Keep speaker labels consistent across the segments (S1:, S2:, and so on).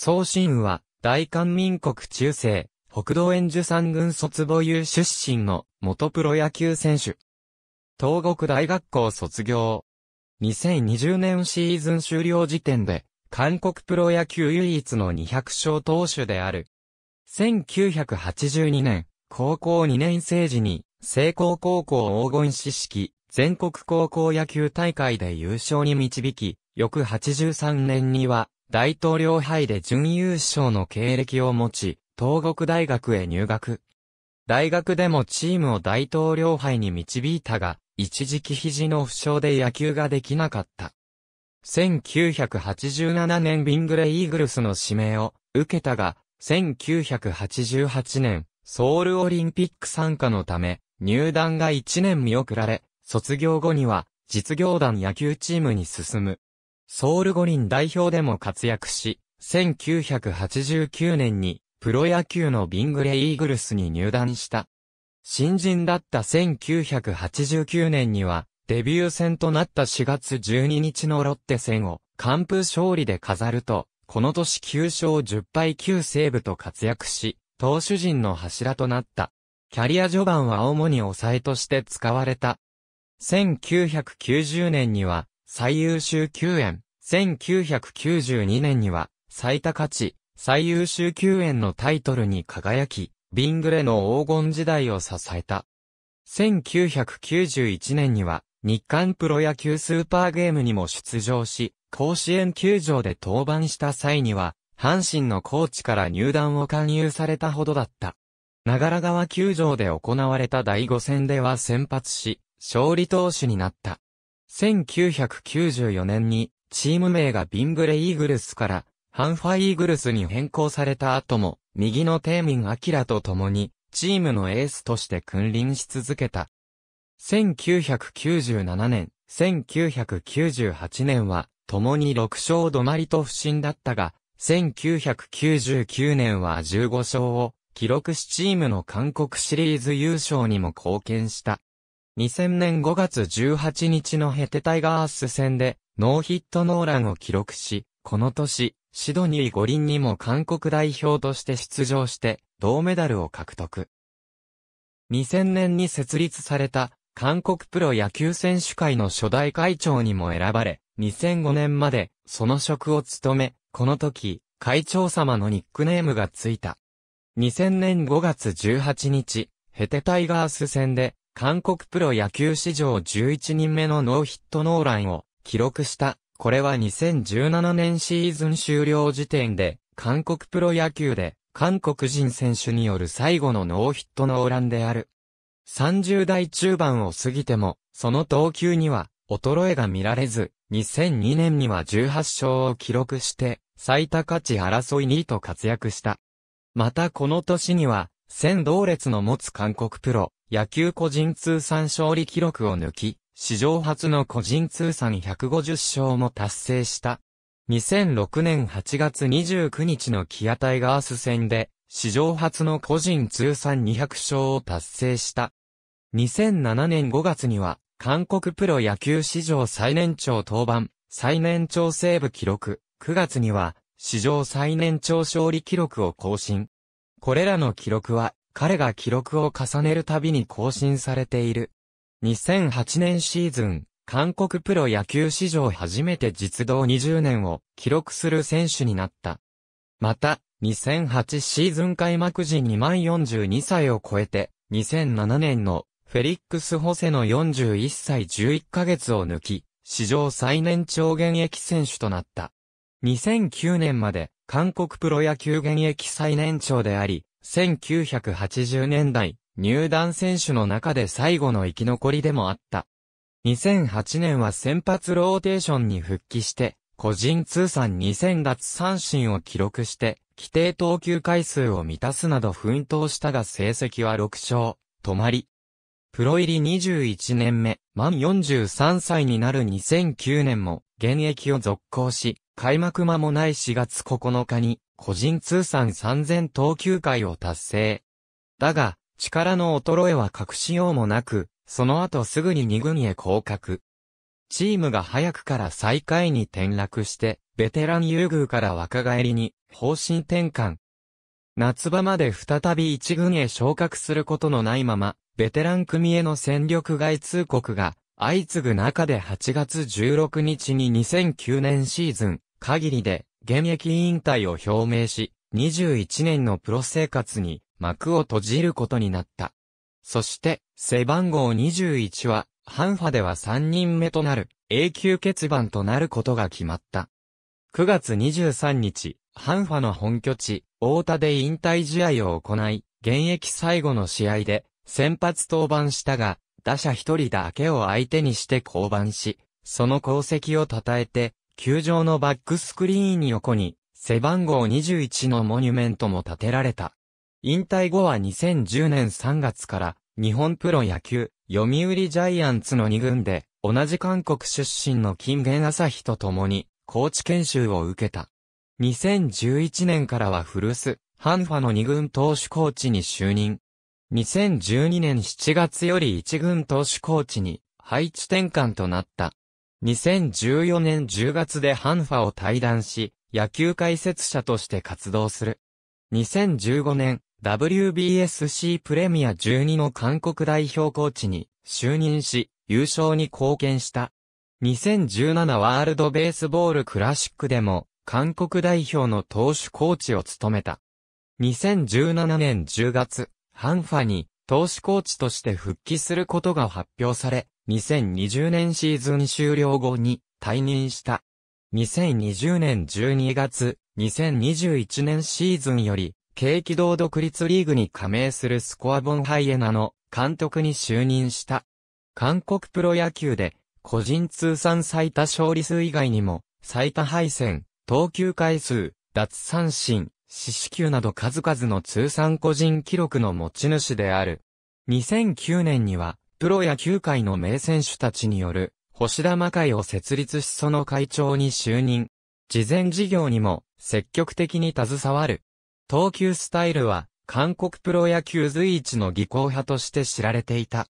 S1: 宗信は、大韓民国中世、北道園樹山軍卒母優出身の元プロ野球選手。東国大学校卒業。2020年シーズン終了時点で、韓国プロ野球唯一の200勝投手である。1982年、高校2年生時に、聖光高校黄金四式、全国高校野球大会で優勝に導き、翌83年には、大統領杯で準優勝の経歴を持ち、東国大学へ入学。大学でもチームを大統領杯に導いたが、一時期肘の負傷で野球ができなかった。1987年ビングレイーグルスの指名を受けたが、1988年、ソウルオリンピック参加のため、入団が1年見送られ、卒業後には、実業団野球チームに進む。ソウル五輪代表でも活躍し、1989年にプロ野球のビングレイーグルスに入団した。新人だった1989年には、デビュー戦となった4月12日のロッテ戦を完封勝利で飾ると、この年9勝10敗9セーブと活躍し、投手陣の柱となった。キャリア序盤は主に抑えとして使われた。1990年には、最優秀救援、1992年には、最多価値、最優秀救援のタイトルに輝き、ビングレの黄金時代を支えた。1991年には、日韓プロ野球スーパーゲームにも出場し、甲子園球場で登板した際には、阪神のコーチから入団を勧誘されたほどだった。長良川球場で行われた第5戦では先発し、勝利投手になった。1994年にチーム名がビンブレイーグルスからハンファイーグルスに変更された後も右のテーミン・アキラと共にチームのエースとして君臨し続けた。1997年、1998年は共に6勝止まりと不振だったが、1999年は15勝を記録しチームの韓国シリーズ優勝にも貢献した。2000年5月18日のヘテタイガース戦で、ノーヒットノーランを記録し、この年、シドニー五輪にも韓国代表として出場して、銅メダルを獲得。2000年に設立された、韓国プロ野球選手会の初代会長にも選ばれ、2005年まで、その職を務め、この時、会長様のニックネームがついた。2000年5月18日、ヘテタイガース戦で、韓国プロ野球史上11人目のノーヒットノーランを記録した。これは2017年シーズン終了時点で、韓国プロ野球で、韓国人選手による最後のノーヒットノーランである。30代中盤を過ぎても、その投球には、衰えが見られず、2002年には18勝を記録して、最多価値争い2位と活躍した。またこの年には、先同列の持つ韓国プロ、野球個人通算勝利記録を抜き、史上初の個人通算150勝も達成した。2006年8月29日のキアタイガース戦で、史上初の個人通算200勝を達成した。2007年5月には、韓国プロ野球史上最年長登板、最年長セーブ記録、9月には、史上最年長勝利記録を更新。これらの記録は、彼が記録を重ねるたびに更新されている。2008年シーズン、韓国プロ野球史上初めて実動20年を記録する選手になった。また、2008シーズン開幕時に満42歳を超えて、2007年のフェリックス・ホセの41歳11ヶ月を抜き、史上最年長現役選手となった。2009年まで韓国プロ野球現役最年長であり、1980年代、入団選手の中で最後の生き残りでもあった。2008年は先発ローテーションに復帰して、個人通算2000奪三振を記録して、規定投球回数を満たすなど奮闘したが成績は6勝、止まり。プロ入り21年目、満43歳になる2009年も現役を続行し、開幕間もない4月9日に、個人通算3000投球回を達成。だが、力の衰えは隠しようもなく、その後すぐに2軍へ降格。チームが早くから最下位に転落して、ベテラン優遇から若返りに、方針転換。夏場まで再び一軍へ昇格することのないまま、ベテラン組への戦力外通告が相次ぐ中で8月16日に2009年シーズン、限りで現役引退を表明し、21年のプロ生活に幕を閉じることになった。そして、背番号21は、ハンファでは3人目となる、永久欠番となることが決まった。9月23日、ハンファの本拠地、大田で引退試合を行い、現役最後の試合で、先発登板したが、打者一人だけを相手にして降板し、その功績を称えて、球場のバックスクリーン横に、背番号21のモニュメントも建てられた。引退後は2010年3月から、日本プロ野球、読売ジャイアンツの2軍で、同じ韓国出身の金元朝日と共に、高知研修を受けた。2011年からは古巣、ハンファの2軍投手コーチに就任。2012年7月より1軍投手コーチに配置転換となった。2014年10月でハンファを退団し、野球解説者として活動する。2015年、WBSC プレミア12の韓国代表コーチに就任し、優勝に貢献した。2017ワールドベースボールクラシックでも、韓国代表の投手コーチを務めた。2017年10月、ハンファに投手コーチとして復帰することが発表され、2020年シーズン終了後に退任した。2020年12月、2021年シーズンより、軽機動独立リーグに加盟するスコアボンハイエナの監督に就任した。韓国プロ野球で、個人通算最多勝利数以外にも、最多敗戦、投球回数、脱三振、四死球など数々の通算個人記録の持ち主である。2009年には、プロ野球界の名選手たちによる、星田魔界を設立しその会長に就任。事前事業にも積極的に携わる。投球スタイルは韓国プロ野球随一の技巧派として知られていた。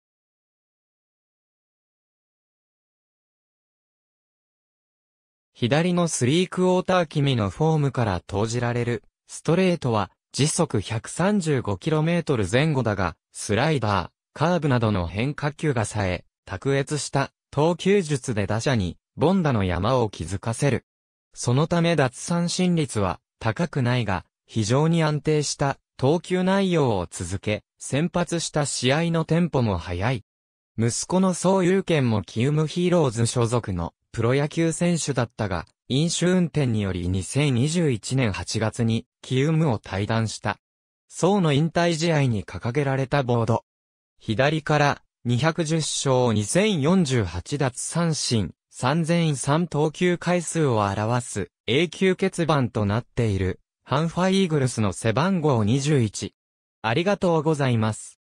S1: 左のスリークォーター気味のフォームから投じられるストレートは時速 135km 前後だが、スライダー、カーブなどの変化球がさえ、卓越した投球術で打者に、ボンダの山を築かせる。そのため脱三振率は高くないが、非常に安定した投球内容を続け、先発した試合のテンポも速い。息子の総有権もキウムヒーローズ所属のプロ野球選手だったが、飲酒運転により2021年8月にキウムを退団した。総の引退試合に掲げられたボード。左から210勝2048奪三振、3003投球回数を表す永久欠番となっている、ハンファイーグルスの背番号21。ありがとうございます。